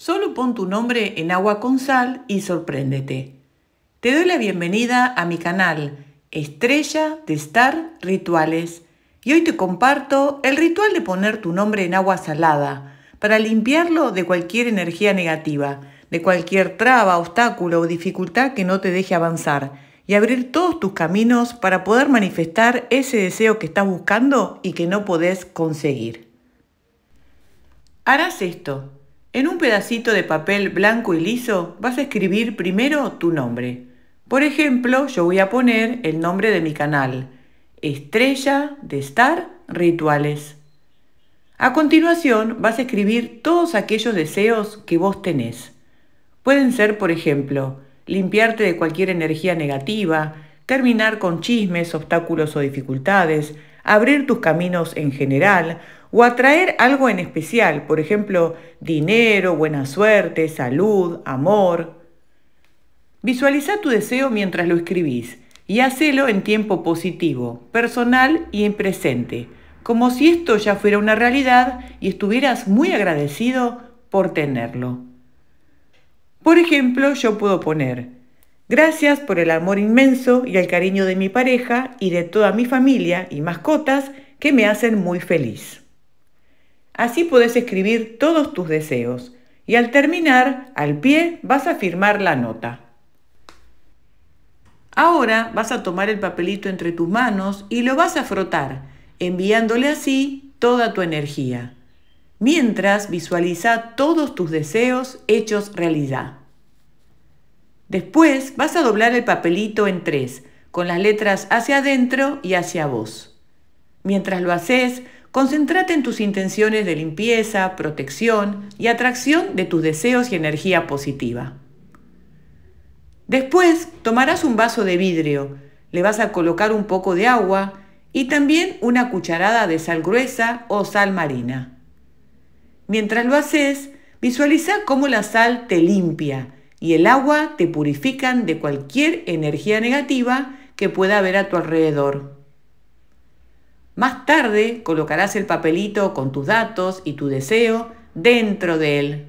Solo pon tu nombre en agua con sal y sorpréndete. Te doy la bienvenida a mi canal Estrella de Star Rituales y hoy te comparto el ritual de poner tu nombre en agua salada para limpiarlo de cualquier energía negativa, de cualquier traba, obstáculo o dificultad que no te deje avanzar y abrir todos tus caminos para poder manifestar ese deseo que estás buscando y que no podés conseguir. Harás esto en un pedacito de papel blanco y liso vas a escribir primero tu nombre. Por ejemplo, yo voy a poner el nombre de mi canal, Estrella de Star Rituales. A continuación vas a escribir todos aquellos deseos que vos tenés. Pueden ser, por ejemplo, limpiarte de cualquier energía negativa, terminar con chismes, obstáculos o dificultades, abrir tus caminos en general, o atraer algo en especial, por ejemplo, dinero, buena suerte, salud, amor. Visualiza tu deseo mientras lo escribís y hacelo en tiempo positivo, personal y en presente, como si esto ya fuera una realidad y estuvieras muy agradecido por tenerlo. Por ejemplo, yo puedo poner, gracias por el amor inmenso y el cariño de mi pareja y de toda mi familia y mascotas que me hacen muy feliz. Así puedes escribir todos tus deseos y al terminar, al pie, vas a firmar la nota. Ahora vas a tomar el papelito entre tus manos y lo vas a frotar, enviándole así toda tu energía. Mientras visualiza todos tus deseos hechos realidad. Después vas a doblar el papelito en tres, con las letras hacia adentro y hacia vos. Mientras lo haces, Concentrate en tus intenciones de limpieza, protección y atracción de tus deseos y energía positiva. Después tomarás un vaso de vidrio, le vas a colocar un poco de agua y también una cucharada de sal gruesa o sal marina. Mientras lo haces, visualiza cómo la sal te limpia y el agua te purifican de cualquier energía negativa que pueda haber a tu alrededor. Más tarde colocarás el papelito con tus datos y tu deseo dentro de él.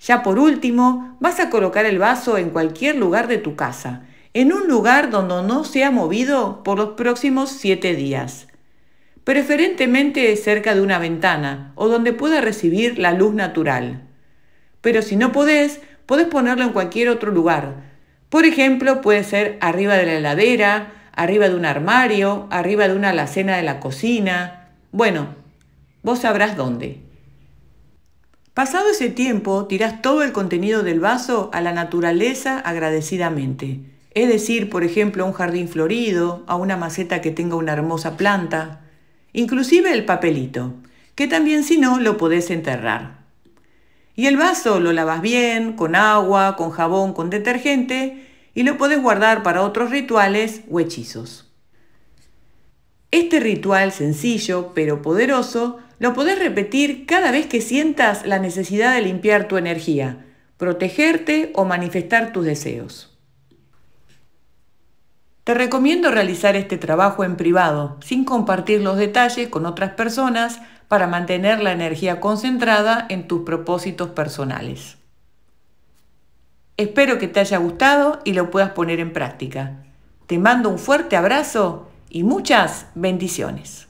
Ya por último, vas a colocar el vaso en cualquier lugar de tu casa, en un lugar donde no sea movido por los próximos siete días, preferentemente cerca de una ventana o donde pueda recibir la luz natural. Pero si no podés, podés ponerlo en cualquier otro lugar. Por ejemplo, puede ser arriba de la heladera, arriba de un armario, arriba de una alacena de la cocina. Bueno, vos sabrás dónde. Pasado ese tiempo, tirás todo el contenido del vaso a la naturaleza agradecidamente. Es decir, por ejemplo, a un jardín florido, a una maceta que tenga una hermosa planta, inclusive el papelito, que también si no lo podés enterrar. Y el vaso lo lavas bien, con agua, con jabón, con detergente, y lo podés guardar para otros rituales o hechizos. Este ritual sencillo pero poderoso lo podés repetir cada vez que sientas la necesidad de limpiar tu energía, protegerte o manifestar tus deseos. Te recomiendo realizar este trabajo en privado, sin compartir los detalles con otras personas para mantener la energía concentrada en tus propósitos personales. Espero que te haya gustado y lo puedas poner en práctica. Te mando un fuerte abrazo y muchas bendiciones.